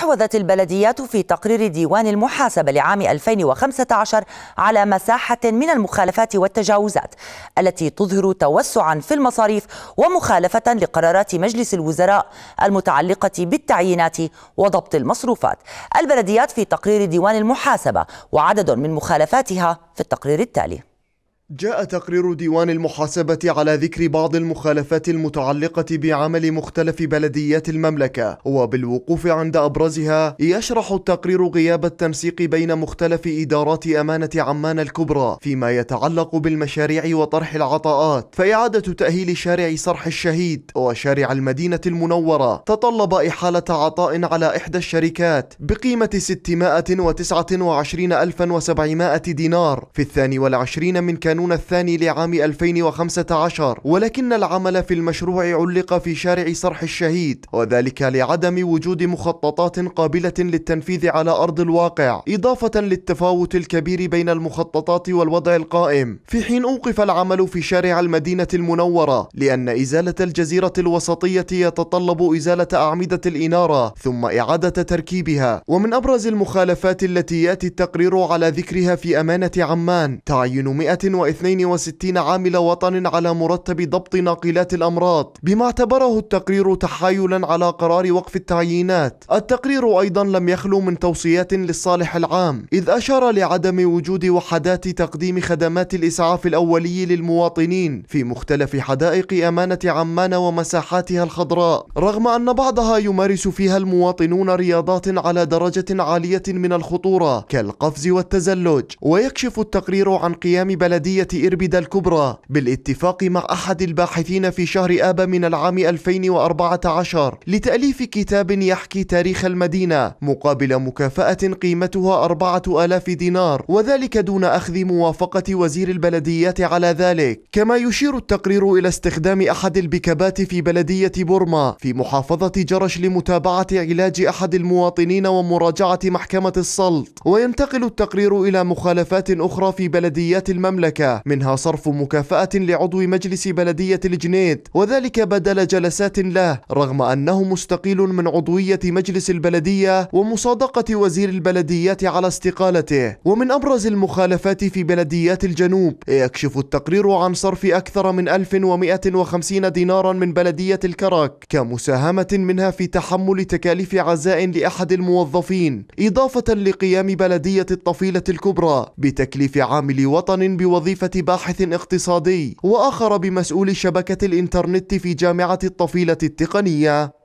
استحوذت البلديات في تقرير ديوان المحاسبة لعام 2015 على مساحة من المخالفات والتجاوزات التي تظهر توسعا في المصاريف ومخالفة لقرارات مجلس الوزراء المتعلقة بالتعيينات وضبط المصروفات البلديات في تقرير ديوان المحاسبة وعدد من مخالفاتها في التقرير التالي جاء تقرير ديوان المحاسبة على ذكر بعض المخالفات المتعلقة بعمل مختلف بلديات المملكة وبالوقوف عند أبرزها يشرح التقرير غياب التنسيق بين مختلف إدارات أمانة عمان الكبرى فيما يتعلق بالمشاريع وطرح العطاءات فإعادة تأهيل شارع صرح الشهيد وشارع المدينة المنورة تطلب إحالة عطاء على إحدى الشركات بقيمة 629700 دينار في الثاني والعشرين من كانون كانون الثاني لعام 2015 ولكن العمل في المشروع علق في شارع صرح الشهيد وذلك لعدم وجود مخططات قابلة للتنفيذ على أرض الواقع إضافة للتفاوت الكبير بين المخططات والوضع القائم في حين أوقف العمل في شارع المدينة المنورة لأن إزالة الجزيرة الوسطية يتطلب إزالة أعمدة الإنارة ثم إعادة تركيبها ومن أبرز المخالفات التي يأتي التقرير على ذكرها في أمانة عمان تعيين 120 62 عامل وطن على مرتب ضبط ناقلات الأمراض بما اعتبره التقرير تحايلا على قرار وقف التعيينات التقرير أيضا لم يخلو من توصيات للصالح العام إذ أشار لعدم وجود وحدات تقديم خدمات الإسعاف الأولي للمواطنين في مختلف حدائق أمانة عمان ومساحاتها الخضراء رغم أن بعضها يمارس فيها المواطنون رياضات على درجة عالية من الخطورة كالقفز والتزلج ويكشف التقرير عن قيام بلدية جمعية إربد الكبرى بالاتفاق مع أحد الباحثين في شهر آب من العام 2014 لتأليف كتاب يحكي تاريخ المدينة مقابل مكافأة قيمتها 4000 دينار وذلك دون أخذ موافقة وزير البلديات على ذلك كما يشير التقرير إلى استخدام أحد البكبات في بلدية بورما في محافظة جرش لمتابعة علاج أحد المواطنين ومراجعة محكمة السلط وينتقل التقرير إلى مخالفات أخرى في بلديات المملكة منها صرف مكافأة لعضو مجلس بلدية الجنيد وذلك بدل جلسات له رغم أنه مستقيل من عضوية مجلس البلدية ومصادقة وزير البلديات على استقالته ومن أبرز المخالفات في بلديات الجنوب يكشف التقرير عن صرف أكثر من 1150 دينارا من بلدية الكرك كمساهمة منها في تحمل تكاليف عزاء لأحد الموظفين إضافة لقيام بلدية الطفيلة الكبرى بتكليف عامل وطن بوظيفة بوظيفة باحث اقتصادي وآخر بمسؤول شبكة الإنترنت في جامعة الطفيلة التقنية